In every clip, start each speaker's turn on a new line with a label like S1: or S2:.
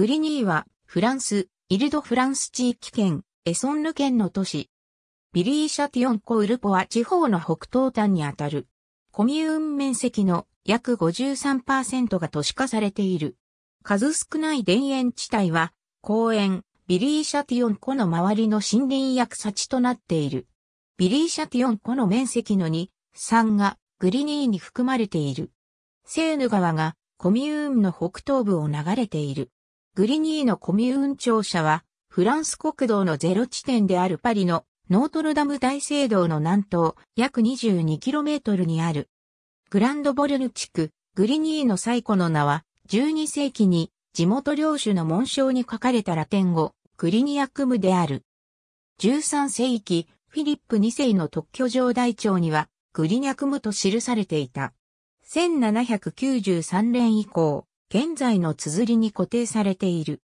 S1: グリニーは、フランス、イルド・フランス地域圏、エソンヌ県の都市。ビリーシャティオンコ・ウルポは地方の北東端にあたる。コミューン面積の約53%が都市化されている。数少ない田園地帯は、公園、ビリーシャティオン湖の周りの森林や草地となっている。ビリーシャティオン湖の面積の2、3がグリニーに含まれている。セーヌ川がコミューンの北東部を流れている。グリニーのコミューン庁舎は、フランス国道のゼロ地点であるパリのノートルダム大聖堂の南東約 22km にある。グランドボルヌ地区、グリニーの最古の名は、12世紀に地元領主の紋章に書かれたラテン語、グリニアクムである。13世紀、フィリップ2世の特許状大帳には、グリニアクムと記されていた。1793年以降、現在の綴りに固定されている。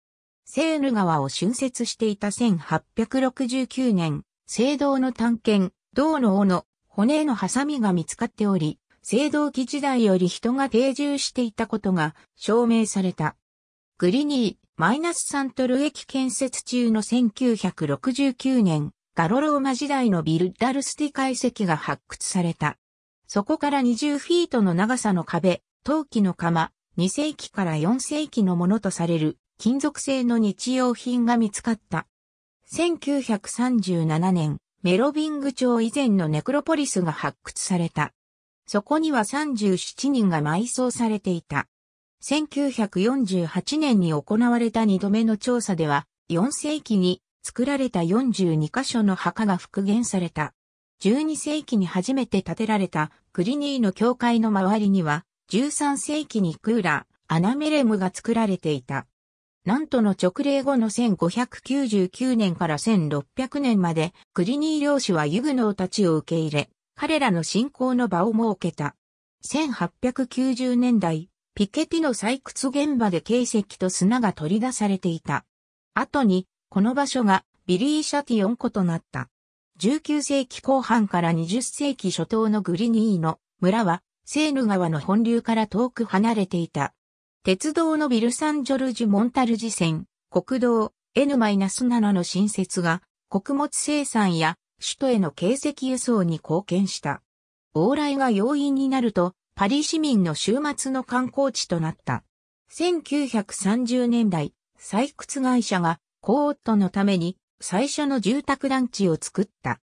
S1: セーヌ川を浚渫していた1869年、聖堂の探検、銅の斧、骨のハサミが見つかっており、青銅器時代より人が定住していたことが証明された。グリニー、マイナスサントル駅建設中の1969年、ガロローマ時代のビルダルスティ解析が発掘された。そこから20フィートの長さの壁、陶器の釜、2世紀から4世紀のものとされる金属製の日用品が見つかった。1937年、メロビング町以前のネクロポリスが発掘された。そこには37人が埋葬されていた。1948年に行われた2度目の調査では、4世紀に作られた42カ所の墓が復元された。12世紀に初めて建てられたクリニーの教会の周りには13世紀にクーラ、ー、アナメレムが作られていた。なんとの直令後の1599年から1600年まで、クリニー領主はユグノーたちを受け入れ、彼らの信仰の場を設けた。1890年代、ピケティの採掘現場で形跡と砂が取り出されていた。後に、この場所がビリー・シャティオン湖となった。19世紀後半から20世紀初頭のグリニーの村はセーヌ川の本流から遠く離れていた。鉄道のビルサンジョルジュ・モンタルジ線、国道 N-7 の新設が穀物生産や首都への形石輸送に貢献した。往来が要因になると、パリ市民の週末の観光地となった。1930年代、採掘会社がコーットのために最初の住宅団地を作った。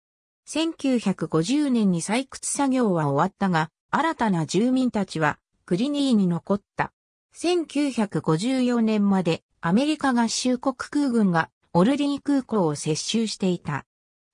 S1: 1950年に採掘作業は終わったが、新たな住民たちはクリニーに残った。1954年までアメリカ合衆国空軍がオルリン空港を接収していた。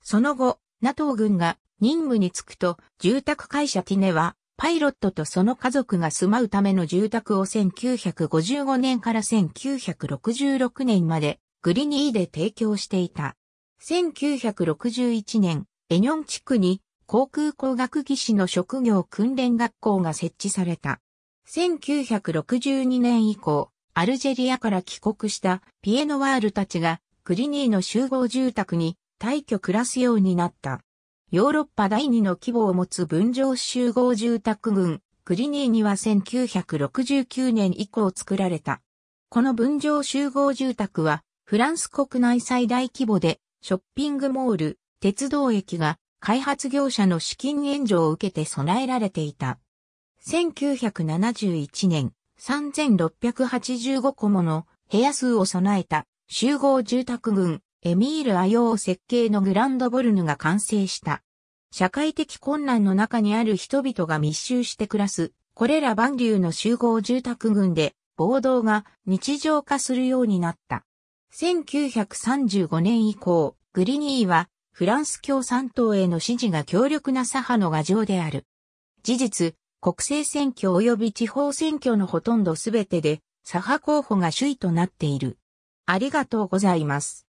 S1: その後、NATO 軍が任務に就くと住宅会社ティネはパイロットとその家族が住まうための住宅を1955年から1966年までグリニーで提供していた。1961年、エニョン地区に航空工学技士の職業訓練学校が設置された。1962年以降、アルジェリアから帰国したピエノワールたちがクリニーの集合住宅に退去暮らすようになった。ヨーロッパ第2の規模を持つ分譲集合住宅群、クリニーには1969年以降作られた。この分譲集合住宅はフランス国内最大規模でショッピングモール、鉄道駅が開発業者の資金援助を受けて備えられていた。1971年、3685個もの部屋数を備えた集合住宅群エミール・アヨー設計のグランドボルヌが完成した。社会的困難の中にある人々が密集して暮らす、これら万流の集合住宅群で暴動が日常化するようになった。1935年以降、グリニーはフランス共産党への支持が強力な左派の牙城である。事実、国政選挙及び地方選挙のほとんどすべてで左派候補が首位となっている。ありがとうございます。